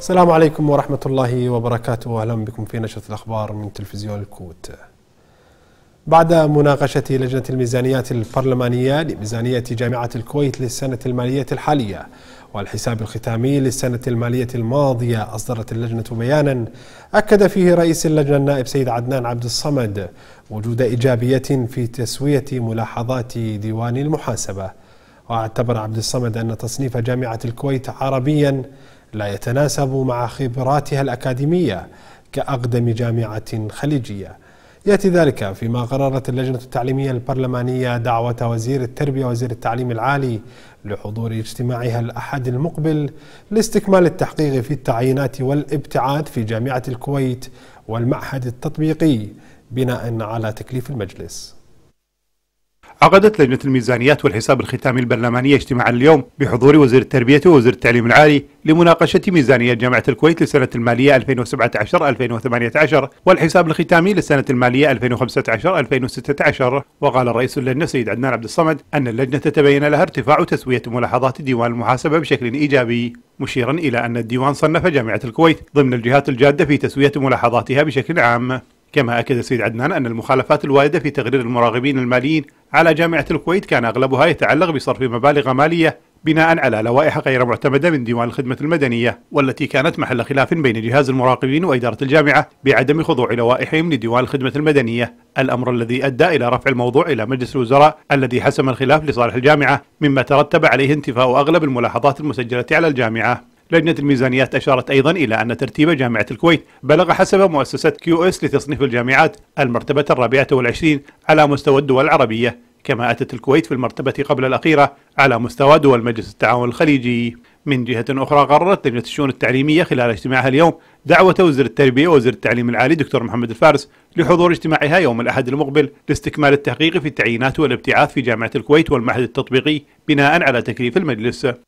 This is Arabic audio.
السلام عليكم ورحمة الله وبركاته أهلا بكم في نشرة الأخبار من تلفزيون الكوت بعد مناقشة لجنة الميزانيات البرلمانية لميزانية جامعة الكويت للسنة المالية الحالية والحساب الختامي للسنة المالية الماضية أصدرت اللجنة بيانا أكد فيه رئيس اللجنة النائب سيد عدنان عبد الصمد وجود إيجابية في تسوية ملاحظات ديوان المحاسبة واعتبر عبد الصمد أن تصنيف جامعة الكويت عربيا لا يتناسب مع خبراتها الأكاديمية كأقدم جامعة خليجية يأتي ذلك فيما قررت اللجنة التعليمية البرلمانية دعوة وزير التربية وزير التعليم العالي لحضور اجتماعها الأحد المقبل لاستكمال التحقيق في التعيينات والابتعاد في جامعة الكويت والمعهد التطبيقي بناء على تكليف المجلس عقدت لجنة الميزانيات والحساب الختامي البرلمانية اجتماعا اليوم بحضور وزير التربية ووزير التعليم العالي لمناقشة ميزانية جامعة الكويت لسنة المالية 2017-2018 والحساب الختامي للسنة المالية 2015-2016 وقال الرئيس اللجنة سيد عدنان عبد الصمد أن اللجنة تبين لها ارتفاع تسوية ملاحظات ديوان المحاسبة بشكل إيجابي مشيرا إلى أن الديوان صنف جامعة الكويت ضمن الجهات الجادة في تسوية ملاحظاتها بشكل عام كما أكد سيد عدنان أن المخالفات الواردة في تقرير المراغبين الماليين على جامعة الكويت كان أغلبها يتعلق بصرف مبالغ مالية بناء على لوائح غير معتمدة من ديوان الخدمة المدنية والتي كانت محل خلاف بين جهاز المراقبين وإدارة الجامعة بعدم خضوع لوائحهم لديوان الخدمة المدنية الأمر الذي أدى إلى رفع الموضوع إلى مجلس الوزراء الذي حسم الخلاف لصالح الجامعة مما ترتب عليه انتفاء أغلب الملاحظات المسجلة على الجامعة لجنة الميزانيات أشارت أيضا إلى أن ترتيب جامعة الكويت بلغ حسب مؤسسة كيو اس لتصنيف الجامعات المرتبة الرابعة والعشرين على مستوى الدول العربية كما أتت الكويت في المرتبة قبل الأخيرة على مستوى دول مجلس التعاون الخليجي من جهة أخرى قررت لجنة الشؤون التعليمية خلال اجتماعها اليوم دعوة وزير التربية ووزير التعليم العالي دكتور محمد الفارس لحضور اجتماعها يوم الأحد المقبل لاستكمال التحقيق في التعيينات والابتعاث في جامعة الكويت والمعهد التطبيقي بناء على تكليف المجلس